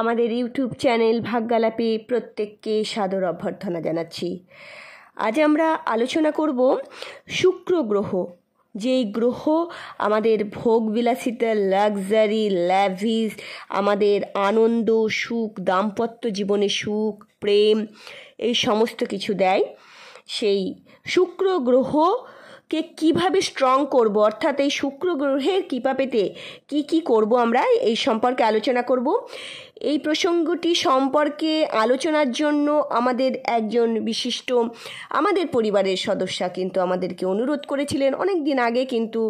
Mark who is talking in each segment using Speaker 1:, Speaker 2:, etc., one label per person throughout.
Speaker 1: আমাদের YouTube channel ভাগ্যালাপে প্রত্যেককে সাদর অভ্যর্থনা জানাচ্ছি আজ আমরা আলোচনা করব শুক্র গ্রহ যেই গ্রহ আমাদের ভোগবিলাসিতা লাক্সারি ল্যাভিস আমাদের আনন্দ সুখ দাম্পত্য জীবনে সুখ প্রেম এই সমস্ত কিছু দেয় সেই শুক্র গ্রহ কে কিভাবে স্ট্রং করব অর্থাৎ এই শুক্র গ্রহের কৃপা পেতে কি কি করব আমরা এই সম্পর্কে আলোচনা করব এই প্রসঙ্গটি সম্পর্কে আলোচনার জন্য আমাদের একজন বিশিষ্ট আমাদের পরিবারের সদস্যা কিন্তু আমাদেরকে অনুরোধ করেছিলেন অনেক দিন আগে কিন্তু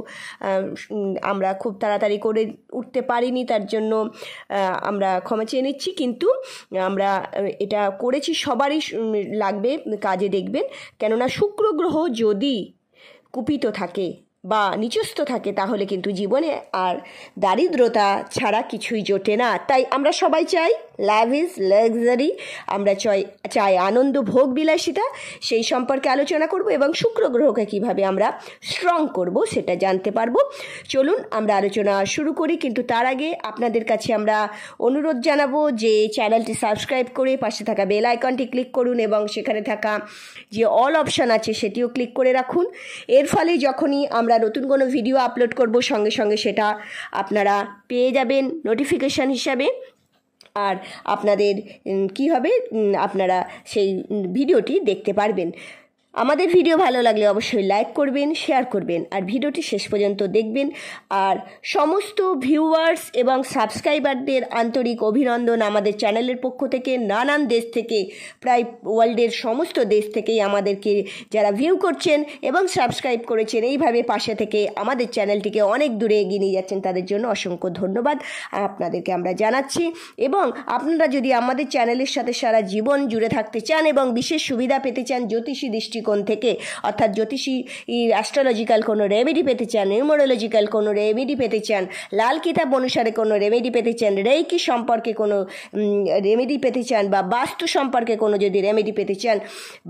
Speaker 1: আমরা খুব তাড়াতাড়ি করে উঠতে পারিনি তার জন্য আমরা ক্ষমা চেয়ে নিচ্ছি কিন্তু আমরা এটা করেছি সবারই লাগবে কাজে দেখবেন কেননা শুক্র গ্রহ যদি কুপিত থাকে বা নিচস্থ থাকে তাহলে কিন্তু জীবনে আর দারিদ্রতা ছাড়া কিছুই জোটে না তাই আমরা সবাই চাই ইজ লাক্সারি আমরা চাই চাই আনন্দ ভোগ বিলাসিতা সেই সম্পর্কে আলোচনা করব এবং শুক্র গ্রহকে কিভাবে আমরা স্ট্রং করব সেটা জানতে পারবো চলুন আমরা আলোচনা শুরু করি কিন্তু তার আগে আপনাদের কাছে আমরা অনুরোধ জানাবো যে চ্যানেলটি সাবস্ক্রাইব করে পাশে থাকা বেল আইকনটি ক্লিক করুন এবং সেখানে থাকা যে অল অপশান আছে সেটিও ক্লিক করে রাখুন এর ফলে যখনই আমরা আমরা নতুন কোনো ভিডিও আপলোড করব সঙ্গে সঙ্গে সেটা আপনারা পেয়ে যাবেন নোটিফিকেশান হিসাবে আর আপনাদের কি হবে আপনারা সেই ভিডিওটি দেখতে পারবেন আমাদের ভিডিও ভালো লাগলে অবশ্যই লাইক করবেন শেয়ার করবেন আর ভিডিওটি শেষ পর্যন্ত দেখবেন আর সমস্ত ভিউয়ার্স এবং সাবস্ক্রাইবারদের আন্তরিক অভিনন্দন আমাদের চ্যানেলের পক্ষ থেকে নানান দেশ থেকে প্রায় ওয়ার্ল্ডের সমস্ত দেশ থেকেই আমাদেরকে যারা ভিউ করছেন এবং সাবস্ক্রাইব করেছেন এইভাবে পাশে থেকে আমাদের চ্যানেলটিকে অনেক দূরে এগিয়ে নিয়ে যাচ্ছেন তাদের জন্য অসংখ্য ধন্যবাদ আপনাদেরকে আমরা জানাচ্ছি এবং আপনারা যদি আমাদের চ্যানেলের সাথে সারা জীবন জুড়ে থাকতে চান এবং বিশেষ সুবিধা পেতে চান জ্যোতিষী দৃষ্টি দৃষ্টিকোণ থেকে অর্থাৎ জ্যোতিষী অ্যাস্ট্রোলজিক্যাল কোনো রেমেডি পেতে চান নিউমোরোলজিক্যাল কোনো রেমেডি পেতে চান লাল কিতাব অনুসারে কোনো রেমেডি পেতে চান রেইকি সম্পর্কে কোনো রেমেডি পেতে চান বা বাস্তু সম্পর্কে কোনো যদি রেমেডি পেতে চান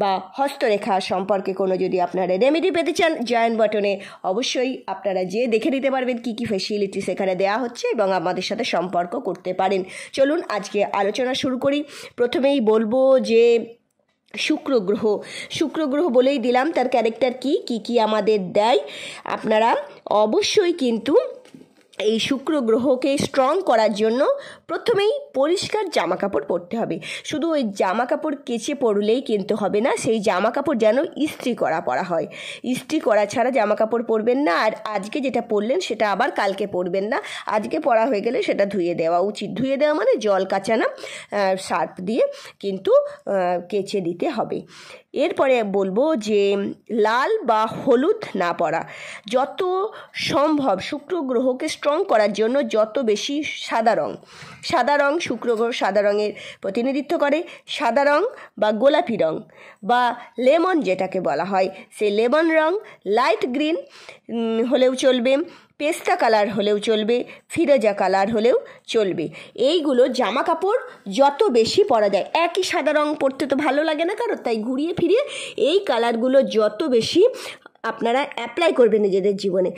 Speaker 1: বা হস্তরেখা সম্পর্কে কোনো যদি আপনারা রেমেডি পেতে চান জয়েন্ট বটনে অবশ্যই আপনারা যেয়ে দেখে নিতে পারবেন কি কি ফেসিলিটি সেখানে দেওয়া হচ্ছে এবং আমাদের সাথে সম্পর্ক করতে পারেন চলুন আজকে আলোচনা শুরু করি প্রথমেই বলবো যে শুক্র গ্রহ শুক্র গ্রহ বলেই দিলাম তার ক্যারেক্টার কি কি কি আমাদের দেয় আপনারা অবশ্যই কিন্তু এই শুক্র গ্রহকে স্ট্রং করার জন্য প্রথমেই পরিষ্কার জামা কাপড় পরতে হবে শুধু ওই জামা কাপড় কেচে পরলেই কিন্তু হবে না সেই জামা কাপড় যেন ইস্ত্রি করা পরা হয় ইস্ত্রি করা ছাড়া জামা কাপড় পরবেন না আর আজকে যেটা পরলেন সেটা আবার কালকে পরবেন না আজকে পরা হয়ে গেলে সেটা ধুয়ে দেওয়া উচিত ধুয়ে দেওয়া মানে জল কাঁচানা সার্ফ দিয়ে কিন্তু কেচে দিতে হবে এরপরে বলবো যে লাল বা হলুদ না পরা যত সম্ভব শুক্র গ্রহকে স্ট্রং রং করার জন্য যত বেশি সাদা রং সাদা রং শুক্র গ্রহ সাদা রঙের প্রতিনিধিত্ব করে সাদা রং বা গোলাপি রং বা লেমন যেটাকে বলা হয় সে লেমন রং লাইট গ্রিন হলেও চলবে পেস্তা কালার হলেও চলবে ফিরোজা কালার হলেও চলবে এইগুলো জামা কাপড় যত বেশি পরা যায় একই সাদা রং পরতে তো ভালো লাগে না কারো তাই ঘুরিয়ে ফিরিয়ে এই কালারগুলো যত বেশি আপনারা অ্যাপ্লাই করবেন নিজেদের জীবনে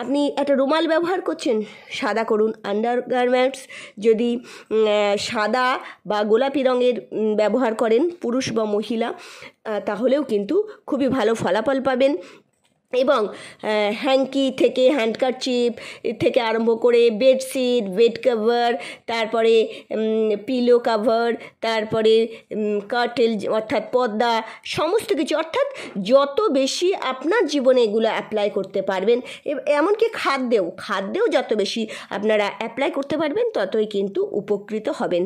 Speaker 1: আপনি একটা রুমাল ব্যবহার করছেন সাদা করুন গার্মেন্টস যদি সাদা বা গোলাপি রঙের ব্যবহার করেন পুরুষ বা মহিলা তাহলেও কিন্তু খুবই ভালো ফলাফল পাবেন এবং হ্যাঙ্কি থেকে হ্যান্ডকারচিপ থেকে আরম্ভ করে বেডশিট বেড কাভার তারপরে পিলো কাভার তারপরে কার্টেল অর্থাৎ পদ্মা সমস্ত কিছু অর্থাৎ যত বেশি আপনার জীবনে এগুলো অ্যাপ্লাই করতে পারবেন এমনকি খাদ্যেও খাদ্যেও যত বেশি আপনারা অ্যাপ্লাই করতে পারবেন ততই কিন্তু উপকৃত হবেন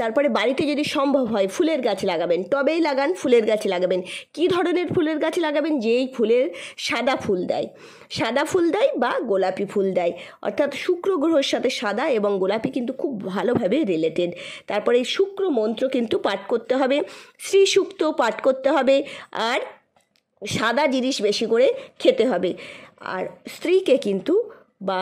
Speaker 1: তারপরে বাড়িতে যদি সম্ভব হয় ফুলের গাছ লাগাবেন টবেই লাগান ফুলের গাছ লাগাবেন কি ধরনের ফুলের গাছ লাগাবেন যেই ফুলের সাদা ফুল দেয় সাদা ফুল দেয় বা গোলাপি ফুল দেয় অর্থাৎ শুক্র গ্রহের সাথে সাদা এবং গোলাপি কিন্তু খুব ভালোভাবে রিলেটেড তারপরে শুক্র মন্ত্র কিন্তু পাঠ করতে হবে শ্রী সুক্ত পাঠ করতে হবে আর সাদা জিনিস বেশি করে খেতে হবে আর স্ত্রীকে কিন্তু বা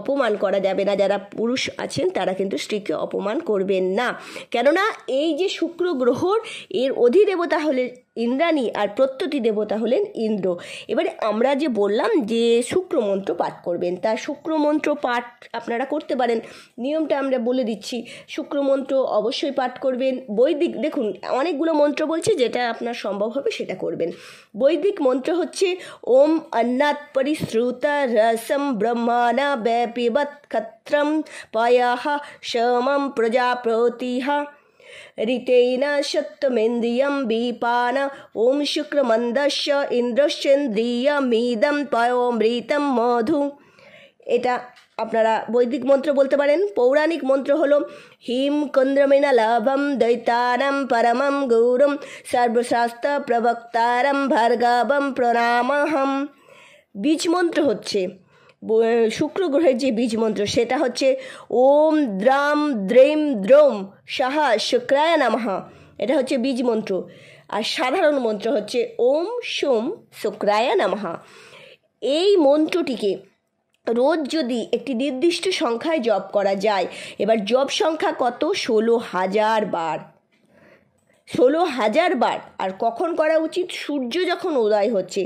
Speaker 1: অপমান করা যাবে না যারা পুরুষ আছেন তারা কিন্তু স্ত্রীকে অপমান করবেন না কেননা এই যে শুক্র গ্রহর এর অধিদেবতা হলে ইন্দ্রাণী আর প্রত্যতি দেবতা হলেন ইন্দ্র এবারে আমরা যে বললাম যে শুক্র মন্ত্র পাঠ করবেন তা শুক্র মন্ত্র পাঠ আপনারা করতে পারেন নিয়মটা আমরা বলে দিচ্ছি শুক্র মন্ত্র অবশ্যই পাঠ করবেন বৈদিক দেখুন অনেকগুলো মন্ত্র বলছে যেটা আপনার সম্ভব হবে সেটা করবেন বৈদিক মন্ত্র হচ্ছে ওম অন্নাত পরিশ্রুত রসম ব্রহ্মানা ব্যপিবৎ খত্রম পায়াহা সমম প্রজাপ্রতিহা ঋতেনা সত্যমেন্দ্রিয়ম বিপান ওম শুক্রমন্দস্য ইন্দ্রশ্চেন্দ্রিয়মিদম তয়োমৃতম মধু এটা আপনারা বৈদিক মন্ত্র বলতে পারেন পৌরাণিক মন্ত্র হল হিম কন্দ্রমিনা লাভম দৈতানম পরমম গৌরম সর্বশাস্ত্র প্রবক্তারম ভার্গাবম প্রণামহম বীজ মন্ত্র হচ্ছে শুক্র গ্রহের যে বীজ মন্ত্র সেটা হচ্ছে ওম দ্রাম দ্রেম দ্রোম সাহা শুক্রায় নামাহা এটা হচ্ছে বীজ মন্ত্র আর সাধারণ মন্ত্র হচ্ছে ওম সোম শুক্রায় নামাহা এই মন্ত্রটিকে রোজ যদি একটি নির্দিষ্ট সংখ্যায় জপ করা যায় এবার জপ সংখ্যা কত ষোলো হাজার বার ষোলো হাজার বার আর কখন করা উচিত সূর্য যখন উদয় হচ্ছে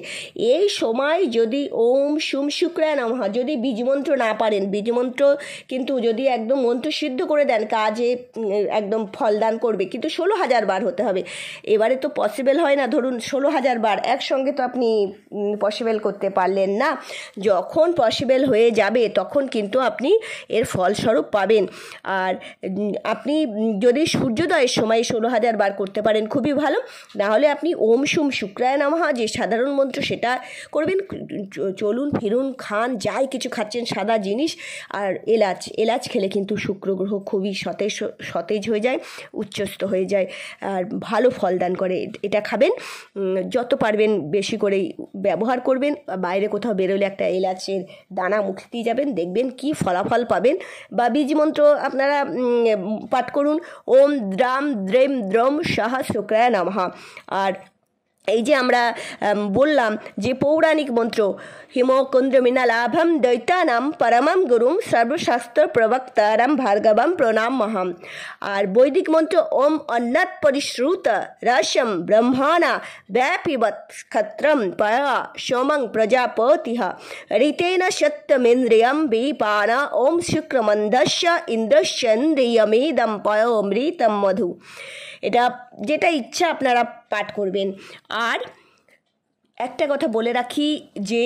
Speaker 1: এই সময় যদি ওম সুম শুক্রায় নমহা যদি বীজমন্ত্র না পারেন বীজমন্ত্র কিন্তু যদি একদম মন্ত্র সিদ্ধ করে দেন কাজে একদম ফলদান করবে কিন্তু ষোলো হাজার বার হতে হবে এবারে তো পসিবল হয় না ধরুন ষোলো হাজার বার একসঙ্গে তো আপনি পসিবল করতে পারলেন না যখন পসিবল হয়ে যাবে তখন কিন্তু আপনি এর ফলস্বরূপ পাবেন আর আপনি যদি সূর্যোদয়ের সময় ষোলো হাজার বার করতে করতে পারেন খুবই ভালো নাহলে আপনি ওম সুম শুক্রায় নামাহা যে সাধারণ মন্ত্র সেটা করবেন চলুন ফিরুন খান যাই কিছু খাচ্ছেন সাদা জিনিস আর এলাচ এলাচ খেলে কিন্তু শুক্র গ্রহ খুবই সতেজ সতেজ হয়ে যায় উচ্চস্ত হয়ে যায় আর ভালো ফল দান করে এটা খাবেন যত পারবেন বেশি করেই ব্যবহার করবেন বাইরে কোথাও বেরোলে একটা এলাচের দানা মুখে দিয়ে যাবেন দেখবেন কি ফলাফল পাবেন বা বীজ মন্ত্র আপনারা পাঠ করুন ওম দ্রাম দ্রেম দ্রম शुक्राय नमः और এই যে আমরা বললাম যে পৌরাণিক মন্ত্র হিমকুন্দ্রমিনা লাভম দৈতানাম পরমাম গুরুম সর্বশাস্ত্র প্রবক্তারাম ভার্গবাম প্রণাম মহাম আর বৈদিক মন্ত্র ওম অন্নত পরিশ্রুত রসম ব্রহ্মাণা ব্যাপিবৎ ক্ষত্রম পয়া সোমং প্রজাপতিহ ঋতেন সত্যমেন্দ্রিয়ম বিপানা ওম শুক্রমন্দস্য ইন্দ্রশ্চন্দ্রিয়মেদম মৃতম মধু এটা যেটা ইচ্ছা আপনারা পাঠ করবেন আর একটা কথা বলে রাখি যে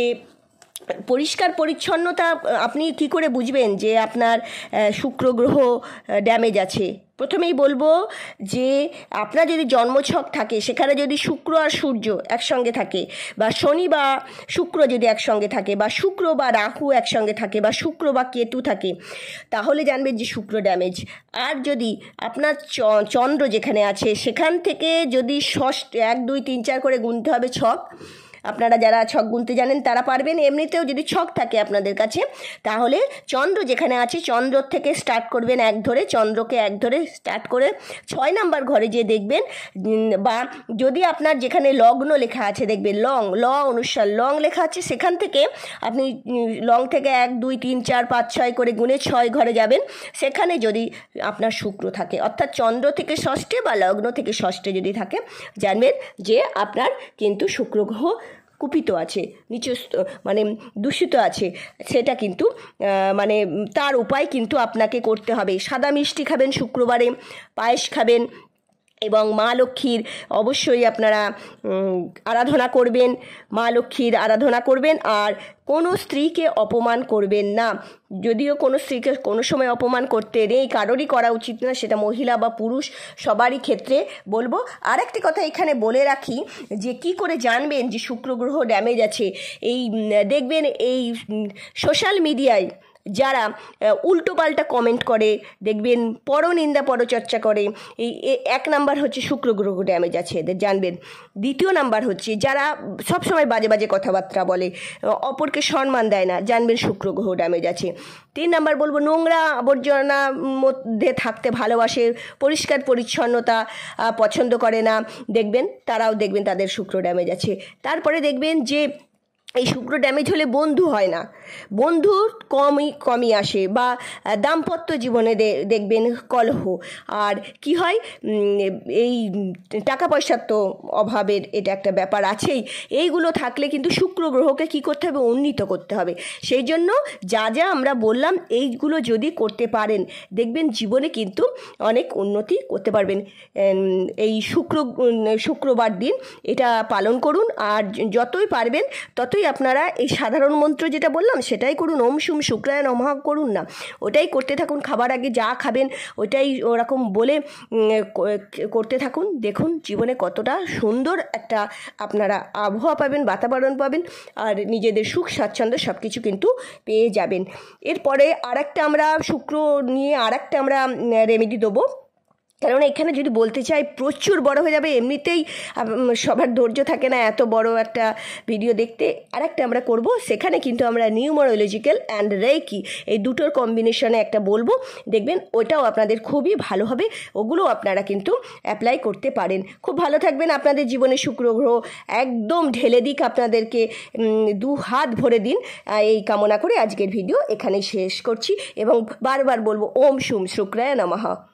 Speaker 1: পরিষ্কার পরিচ্ছন্নতা আপনি কি করে বুঝবেন যে আপনার শুক্র গ্রহ ড্যামেজ আছে প্রথমেই বলবো যে আপনার যদি জন্মছক থাকে সেখানে যদি শুক্র আর সূর্য একসঙ্গে থাকে বা শনি বা শুক্র যদি একসঙ্গে থাকে বা শুক্র বা রাহু একসঙ্গে থাকে বা শুক্র বা কেতু থাকে তাহলে জানবেন যে শুক্র ড্যামেজ আর যদি আপনার চন্দ্র যেখানে আছে সেখান থেকে যদি ষষ্ঠ এক দুই তিন চার করে গুনতে হবে ছক আপনারা যারা ছক গুনতে জানেন তারা পারবেন এমনিতেও যদি ছক থাকে আপনাদের কাছে তাহলে চন্দ্র যেখানে আছে চন্দ্র থেকে স্টার্ট করবেন এক ধরে চন্দ্রকে এক ধরে স্টার্ট করে ছয় নাম্বার ঘরে যেয়ে দেখবেন বা যদি আপনার যেখানে লগ্ন লেখা আছে দেখবেন লং ল অনুসার লং লেখা আছে সেখান থেকে আপনি লং থেকে এক দুই তিন চার পাঁচ ছয় করে গুনে ছয় ঘরে যাবেন সেখানে যদি আপনার শুক্র থাকে অর্থাৎ চন্দ্র থেকে ষষ্ঠে বা লগ্ন থেকে ষষ্ঠে যদি থাকে জানবেন যে আপনার কিন্তু শুক্র গ্রহ কুপিত আছে নিচস্ত মানে দূষিত আছে সেটা কিন্তু মানে তার উপায় কিন্তু আপনাকে করতে হবে সাদা মিষ্টি খাবেন শুক্রবারে পায়েস খাবেন এবং মা লক্ষ্মীর অবশ্যই আপনারা আরাধনা করবেন মা লক্ষ্মীর আরাধনা করবেন আর কোনো স্ত্রীকে অপমান করবেন না যদিও কোনো স্ত্রীকে কোনো সময় অপমান করতে নেই কারোরই করা উচিত না সেটা মহিলা বা পুরুষ সবারই ক্ষেত্রে বলবো আর একটি কথা এখানে বলে রাখি যে কি করে জানবেন যে শুক্রগ্রহ ড্যামেজ আছে এই দেখবেন এই সোশ্যাল মিডিয়ায় যারা উল্টোপাল্টা কমেন্ট করে দেখবেন পরনিন্দা পরচর্চা করে এই এক নাম্বার হচ্ছে শুক্র গ্রহ ড্যামেজ আছে এদের জানবেন দ্বিতীয় নাম্বার হচ্ছে যারা সবসময় বাজে বাজে কথাবার্তা বলে অপরকে সম্মান দেয় না জানবেন শুক্র গ্রহ ড্যামেজ আছে তিন নাম্বার বলবো নোংরা আবর্জনা মধ্যে থাকতে ভালোবাসে পরিষ্কার পরিচ্ছন্নতা পছন্দ করে না দেখবেন তারাও দেখবেন তাদের শুক্র ড্যামেজ আছে তারপরে দেখবেন যে এই শুক্র ড্যামেজ হলে বন্ধু হয় না বন্ধু কমই কমই আসে বা দাম্পত্য জীবনে দেখবেন কলহ আর কি হয় এই টাকা পয়সার তো অভাবের এটা একটা ব্যাপার আছেই এইগুলো থাকলে কিন্তু শুক্র গ্রহকে কি করতে হবে উন্নীত করতে হবে সেই জন্য যা যা আমরা বললাম এইগুলো যদি করতে পারেন দেখবেন জীবনে কিন্তু অনেক উন্নতি করতে পারবেন এই শুক্র শুক্রবার দিন এটা পালন করুন আর যতই পারবেন ততই আপনারা এই সাধারণ মন্ত্র যেটা বললাম সেটাই করুন ওম সুম শুক্রায় নমহ করুন না ওটাই করতে থাকুন খাবার আগে যা খাবেন ওটাই ওরকম বলে করতে থাকুন দেখুন জীবনে কতটা সুন্দর একটা আপনারা আবহাওয়া পাবেন বাতাবরণ পাবেন আর নিজেদের সুখ স্বাচ্ছন্দ্য সব কিছু কিন্তু পেয়ে যাবেন এরপরে আর একটা আমরা শুক্র নিয়ে আর একটা আমরা রেমেডি দেবো কেননা এখানে যদি বলতে চাই প্রচুর বড় হয়ে যাবে এমনিতেই সবার ধৈর্য থাকে না এত বড় একটা ভিডিও দেখতে আর একটা আমরা করব সেখানে কিন্তু আমরা নিউমারোলজিক্যাল অ্যান্ড রেকি এই দুটোর কম্বিনেশনে একটা বলবো দেখবেন ওটাও আপনাদের খুবই ভালো হবে ওগুলো আপনারা কিন্তু অ্যাপ্লাই করতে পারেন খুব ভালো থাকবেন আপনাদের জীবনে শুক্র গ্রহ একদম ঢেলে দিক আপনাদেরকে দু হাত ভরে দিন এই কামনা করে আজকের ভিডিও এখানে শেষ করছি এবং বারবার বলবো ওম সুম শুক্রায় নমহা